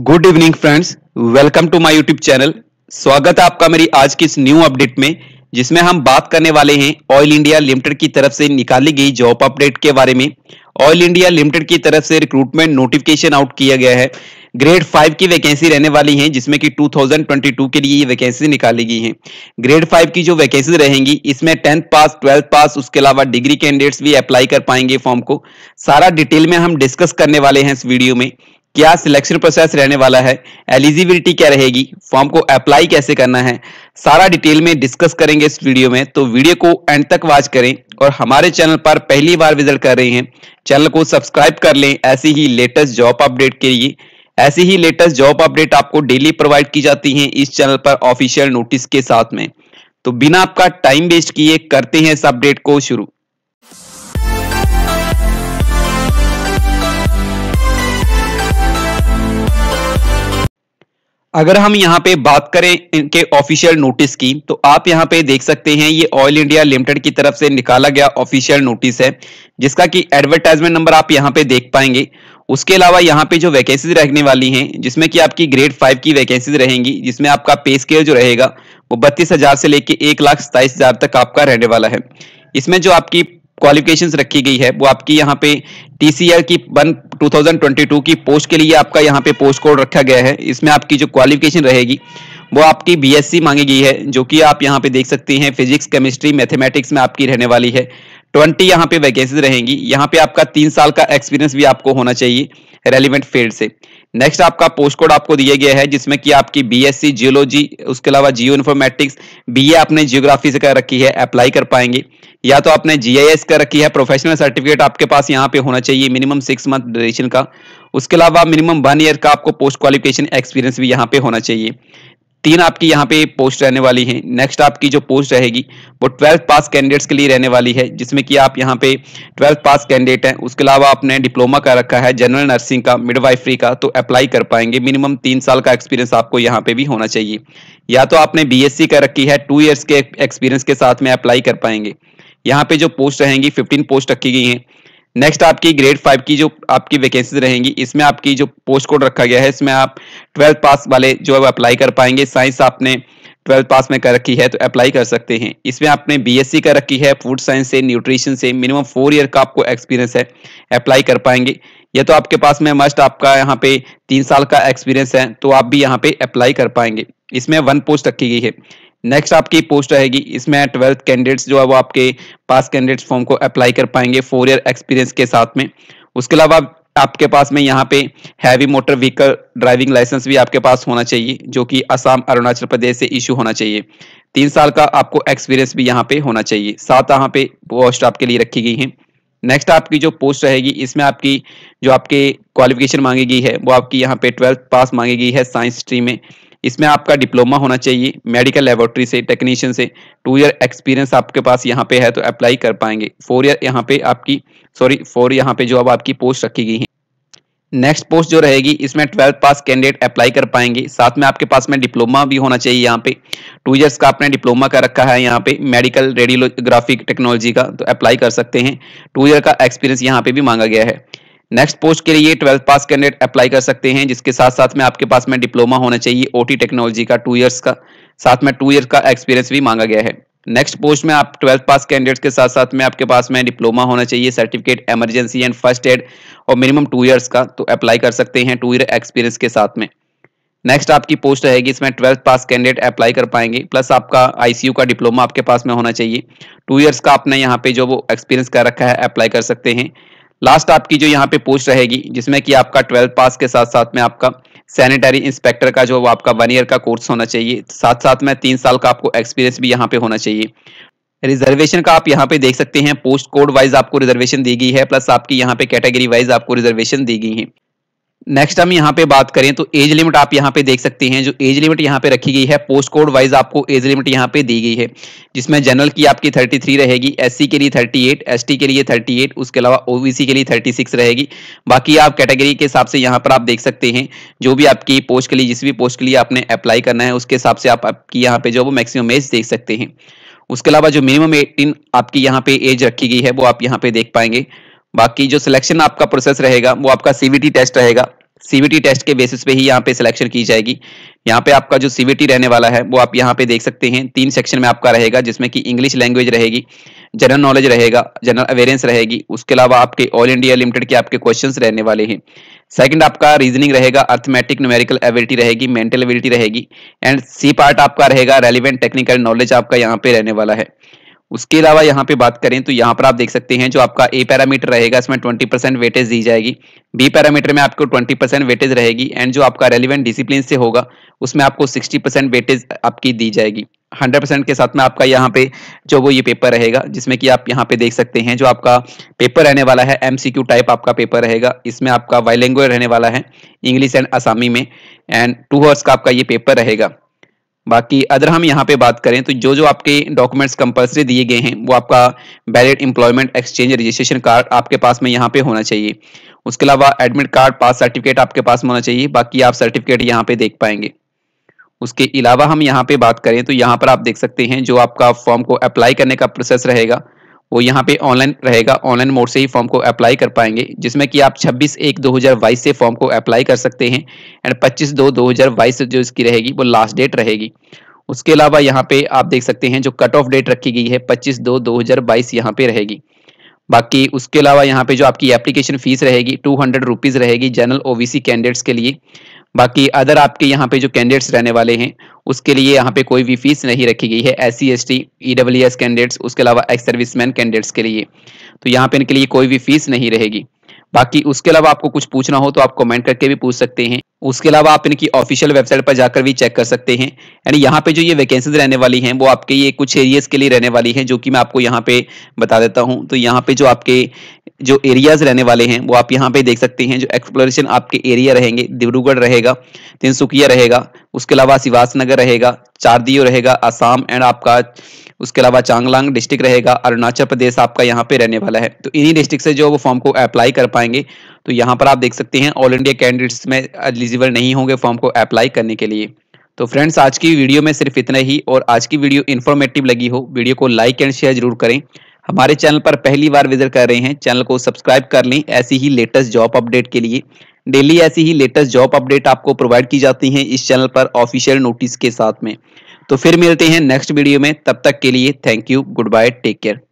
good evening friends welcome to my YouTube channel स्वागत है आपका मेरी आज की इस न्यू अपडेट में जिसमें हम बात करने वाले हैं ऑयल इंडिया लिमिटेड की तरफ से निकाली गई जॉब अपडेट के बारे में ऑयल इंडिया लिमिटेड की तरफ से रिक्रूटमेंट नोटिफिकेशन आउट किया गया है ग्रेड फाइव की वैकेंसी रहने वाली है जिसमें कि 2022 के लिए ये वैकेंसी निकाली गई है ग्रेड फाइव की जो वैकेंसी रहेंगी इसमें टेंथ पास ट्वेल्थ पास उसके अलावा डिग्री कैंडिडेट्स भी अप्लाई कर पाएंगे फॉर्म को सारा डिटेल में हम डिस्कस करने वाले हैं इस वीडियो में क्या सिलेक्शन प्रोसेस रहने वाला है एलिजिबिलिटी क्या रहेगी फॉर्म को अप्लाई कैसे करना है सारा डिटेल में डिस्कस करेंगे इस वीडियो में तो वीडियो को एंड तक वॉच करें और हमारे चैनल पर पहली बार विजिट कर रहे हैं चैनल को सब्सक्राइब कर लें ऐसी ही लेटेस्ट जॉब अपडेट के लिए ऐसी ही लेटेस्ट जॉब अपडेट आपको डेली प्रोवाइड की जाती है इस चैनल पर ऑफिशियल नोटिस के साथ में तो बिना आपका टाइम वेस्ट किए करते हैं इस अपडेट को शुरू अगर हम यहाँ पे बात करें इनके ऑफिशियल नोटिस की तो आप यहाँ पे देख सकते हैं ये ऑयल इंडिया लिमिटेड की तरफ से निकाला गया ऑफिशियल नोटिस है जिसका कि एडवर्टाइजमेंट नंबर आप यहाँ पे देख पाएंगे उसके अलावा यहाँ पे जो वैकेंसीज रहने वाली हैं जिसमें कि आपकी ग्रेड फाइव की वैकेंसीज रहेंगी जिसमें आपका पे स्केल जो रहेगा वो बत्तीस हजार से लेके एक लाख हजार तक आपका रहने वाला है इसमें जो आपकी क्वालिफिकेशन रखी गई है वो आपकी यहाँ पे टीसीएल की वन 2022 की पोस्ट के लिए आपका यहाँ पे पोस्ट कोड रखा गया है इसमें आपकी जो क्वालिफिकेशन रहेगी वो आपकी बीएससी मांगी गई है जो कि आप यहाँ पे देख सकते हैं फिजिक्स केमिस्ट्री मैथमेटिक्स में आपकी रहने वाली है ट्वेंटी यहाँ पे वैकेंसी रहेंगी यहाँ पे आपका तीन साल का एक्सपीरियंस भी आपको होना चाहिए रेलिवेंट फील्ड से नेक्स्ट आपका पोस्ट कोड आपको दिया गया है जिसमें कि आपकी बीएससी जियोलॉजी उसके अलावा जियो इन्फॉर्मेटिक्स बीए आपने जियोग्राफी से कर रखी है अप्लाई कर पाएंगे या तो आपने जीआईएस कर रखी है प्रोफेशनल सर्टिफिकेट आपके पास यहाँ पे होना चाहिए मिनिमम सिक्स मंथ ड्यूरेशन का उसके अलावा मिनिमम वन ईयर का आपको पोस्ट क्वालिफिकेशन एक्सपीरियंस भी यहाँ पे होना चाहिए तीन आपकी यहाँ पे पोस्ट रहने वाली है नेक्स्ट आपकी जो पोस्ट रहेगी वो ट्वेल्थ पास कैंडिडेट्स के लिए रहने वाली है जिसमें कि आप यहाँ पे ट्वेल्थ पास कैंडिडेट हैं उसके अलावा आपने डिप्लोमा कर रखा है जनरल नर्सिंग का मिडवाइफरी का तो अप्लाई कर पाएंगे मिनिमम तीन साल का एक्सपीरियंस आपको यहाँ पे भी होना चाहिए या तो आपने बी कर रखी है टू ईयर्स के एक्सपीरियंस के साथ में अप्लाई कर पाएंगे यहाँ पे जो पोस्ट रहेंगी फिफ्टीन पोस्ट रखी गई है नेक्स्ट आपकी ग्रेड फाइव की जो आपकी वैकेंसी रहेंगी इसमें आपकी जो पोस्ट कोड रखा गया है इसमें आप ट्वेल्थ पास वाले जो है अप्लाई कर पाएंगे साइंस आपने ट्वेल्थ पास में कर रखी है तो अप्लाई कर सकते हैं इसमें आपने बीएससी कर रखी है फूड साइंस से न्यूट्रिशन से मिनिमम फोर ईयर का आपको एक्सपीरियंस है अप्लाई कर पाएंगे ये तो आपके पास में मस्ट आपका यहाँ पे तीन साल का एक्सपीरियंस है तो आप भी यहाँ पे अप्लाई कर पाएंगे इसमें वन पोस्ट रखी गई है नेक्स्ट आपकी पोस्ट रहेगी इसमें ट्वेल्थ कैंडिडेट्स जो है वो आपके पास कैंडिडेट्स फॉर्म को अप्लाई कर पाएंगे फोर ईयर एक्सपीरियंस के साथ में उसके अलावा आपके पास में यहाँ पे heavy motor vehicle driving licence भी आपके पास होना चाहिए जो कि असम अरुणाचल प्रदेश से इशू होना चाहिए तीन साल का आपको एक्सपीरियंस भी यहाँ पे होना चाहिए सात यहाँ पे पोस्ट आपके लिए रखी गई है नेक्स्ट आपकी जो पोस्ट रहेगी इसमें आपकी जो आपके क्वालिफिकेशन मांगी गई है वो आपकी यहाँ पे ट्वेल्थ पास मांगी गई है साइंस स्ट्रीम में इसमें आपका डिप्लोमा होना चाहिए मेडिकल लेबोरेटरी से टेक्नीशियन से टू ईयर एक्सपीरियंस आपके पास यहाँ पे है तो अप्लाई कर पाएंगे फोर ईयर यहाँ पे आपकी सॉरी फोर यहाँ पे जो अब आपकी पोस्ट रखी गई है नेक्स्ट पोस्ट जो रहेगी इसमें ट्वेल्थ पास कैंडिडेट अप्लाई कर पाएंगे साथ में आपके पास में डिप्लोमा भी होना चाहिए यहाँ पे टू इयर्स का आपने डिप्लोमा कर रखा है यहाँ पे मेडिकल रेडियोग्राफिक टेक्नोलॉजी का तो अप्लाई कर सकते हैं टू ईयर का एक्सपीरियंस यहाँ पे भी मांगा गया है नेक्स्ट पोस्ट के लिए ट्वेल्थ पास कैंडिडेट अप्लाई कर सकते हैं जिसके साथ साथ में आपके पास में डिप्लोमा होना चाहिए ओटी टेक्नोलॉजी का टू ईयर्स का साथ में टू ईयर का एक्सपीरियंस भी मांगा गया है नेक्स्ट पोस्ट में आप ट्वेल्थ पास कैंडिडेट्स के साथ साथ में आपके पास में डिप्लोमा होना चाहिए certificate emergency and first aid और मिनिमम टू ईयर्स का तो अप्लाई कर सकते हैं टू ईयर एक्सपीरियंस के साथ में नेक्स्ट आपकी पोस्ट रहेगी इसमें ट्वेल्थ पास कैंडिडेट अप्लाई कर पाएंगे प्लस आपका आईसीयू का डिप्लोमा आपके पास में होना चाहिए टू ईयर्स का आपने यहाँ पे जो वो एक्सपीरियंस कर रखा है अप्लाई कर सकते हैं लास्ट आपकी जो यहाँ पे पोस्ट रहेगी जिसमें कि आपका ट्वेल्थ पास के साथ साथ में आपका सैनिटरी इंस्पेक्टर का जो आपका वन ईयर का कोर्स होना चाहिए साथ साथ में तीन साल का आपको एक्सपीरियंस भी यहाँ पे होना चाहिए रिजर्वेशन का आप यहाँ पे देख सकते हैं पोस्ट कोड वाइज आपको रिजर्वेशन दी गई है प्लस आपकी यहाँ पे कैटेगरी वाइज आपको रिजर्वेशन दी गई है नेक्स्ट हम यहाँ पे बात करें तो एज लिमिट आप यहाँ पे देख सकते हैं जो एज लिमिट यहाँ पे रखी गई है पोस्ट कोड वाइज आपको एज लिमिट यहाँ पे दी गई है जिसमें जनरल की आपकी 33 रहेगी एससी के लिए 38 एसटी के लिए 38 उसके अलावा ओबीसी के लिए 36 रहेगी बाकी आप कैटेगरी के हिसाब से यहाँ पर आप देख सकते हैं जो भी आपकी पोस्ट के लिए जिस भी पोस्ट के लिए आपने अप्लाई करना है उसके हिसाब से आप आपकी यहाँ पे जो मैक्सिमम एज देख सकते हैं उसके अलावा जो मिनिमम एटीन आपकी यहाँ पे एज रखी गई है वो आप यहाँ पे देख पाएंगे बाकी जो सिलेक्शन आपका प्रोसेस रहेगा वो आपका सीवीटी टेस्ट रहेगा सीवीटी टेस्ट के बेसिस पे ही यहाँ पे सिलेक्शन की जाएगी यहाँ पे आपका जो सीवीटी रहने वाला है वो आप यहाँ पे देख सकते हैं तीन सेक्शन में आपका रहेगा जिसमें कि इंग्लिश लैंग्वेज रहेगी जनरल नॉलेज रहेगा जनरल अवेयरेंस रहेगी उसके अलावा आपके ऑल इंडिया लिमिटेड के आपके क्वेश्चंस रहने वाले हैं सेकंड आपका रीजनिंग रहेगा अर्थमेटिक न्यूमेरिकल एबिलिटी रहेगी मेंटल एबिलिटी रहेगी एंड सी पार्ट आपका रहेगा रेलिवेंट टेक्निकल नॉलेज आपका यहाँ पे रहने वाला है उसके अलावा यहाँ पे बात करें तो यहाँ पर आप देख सकते हैं जो आपका ए पैरामीटर रहेगा इसमें 20 परसेंट वेटेज दी जाएगी बी पैरामीटर में आपको 20 परसेंट वेटेज रहेगी एंड जो आपका रेलिवेंट डिसिप्लिन से होगा उसमें आपको 60 परसेंट वेटेज आपकी दी जाएगी 100 परसेंट के साथ में आपका यहाँ पे जो वो ये पेपर रहेगा जिसमें कि आप यहाँ पे देख सकते हैं जो आपका पेपर रहने वाला है एम टाइप आपका पेपर रहेगा इसमें आपका वाइलैंग्वेज रहने वाला है इंग्लिश एंड आसामी में एंड टू हर्स का आपका ये पेपर रहेगा बाकी अदर हम यहाँ पे बात करें तो जो जो आपके डॉक्यूमेंट्स कंपलसरी दिए गए हैं वो आपका valid employment exchange registration card आपके पास में यहाँ पे होना चाहिए उसके अलावा एडमिट कार्ड पास सर्टिफिकेट आपके पास में होना चाहिए बाकी आप सर्टिफिकेट यहाँ पे देख पाएंगे उसके अलावा हम यहाँ पे बात करें तो यहाँ पर आप देख सकते हैं जो आपका फॉर्म को अप्लाई करने का प्रोसेस रहेगा वो यहाँ पे ऑनलाइन रहेगा ऑनलाइन मोड से ही फॉर्म को अप्लाई कर पाएंगे जिसमें कि आप 26 एक 2022 से फॉर्म को अप्लाई कर सकते हैं एंड 25 दो 2022 जो इसकी रहेगी वो लास्ट डेट रहेगी उसके अलावा यहाँ पे आप देख सकते हैं जो कट ऑफ डेट रखी गई है पच्चीस दो दो हजार बाईस यहाँ पे रहेगी बाकी उसके अलावा यहाँ पे जो आपकी एप्लीकेशन फीस रहेगी टू हंड्रेड रुपीज़ रहेगी जनरल ओबीसी कैंडिडेट्स के लिए बाकी अदर आपके यहाँ पे जो कैंडिडेट्स रहने वाले हैं उसके लिए यहाँ पे कोई भी फीस नहीं रखी गई है S C S T E W S candidates उसके अलावा एक्स सर्विसमैन कैंडिडेट्स के लिए तो यहाँ पे इनके लिए कोई भी फीस नहीं रहेगी बाकी उसके अलावा आपको कुछ पूछना हो तो आप कमेंट करके भी पूछ सकते हैं उसके अलावा आप इनकी ऑफिशियल वेबसाइट पर जाकर भी चेक कर सकते हैं यानी यहाँ पे जो ये वैकेंसीज रहने वाली हैं वो आपके ये कुछ एरियाज के लिए रहने वाली हैं जो कि मैं आपको यहाँ पे बता देता हूँ तो यहाँ पे जो आपके जो एरियाज रहने वाले हैं वो आप यहाँ पे देख सकते हैं जो एक्सप्लोरेशन आपके एरिया रहेंगे दिब्रुगढ़ रहेगा तिनसुकिया रहेगा उसके अलावा सिवास नगर रहेगा चारदियो रहेगा आसाम एंड आपका उसके अलावा चांगलांग डिस्ट्रिक्ट रहेगा अरुणाचल प्रदेश आपका यहाँ पे रहने वाला है तो इन्हीं डिस्ट्रिक्ट से जो वो फॉर्म को अप्लाई कर पाएंगे तो यहाँ पर आप देख सकते हैं ऑल इंडिया कैंडिडेट्स में एलिजिबल नहीं होंगे फॉर्म को अप्लाई करने के लिए तो फ्रेंड्स आज की वीडियो में सिर्फ इतना ही और आज की वीडियो इन्फॉर्मेटिव लगी हो वीडियो को लाइक एंड शेयर जरूर करें हमारे चैनल पर पहली बार विजिट कर रहे हैं चैनल को सब्सक्राइब कर लें ऐसी ही लेटेस्ट जॉब अपडेट के लिए डेली ऐसी ही लेटेस्ट जॉब अपडेट आपको प्रोवाइड की जाती हैं इस चैनल पर ऑफिशियल नोटिस के साथ में तो फिर मिलते हैं नेक्स्ट वीडियो में तब तक के लिए thank you goodbye take care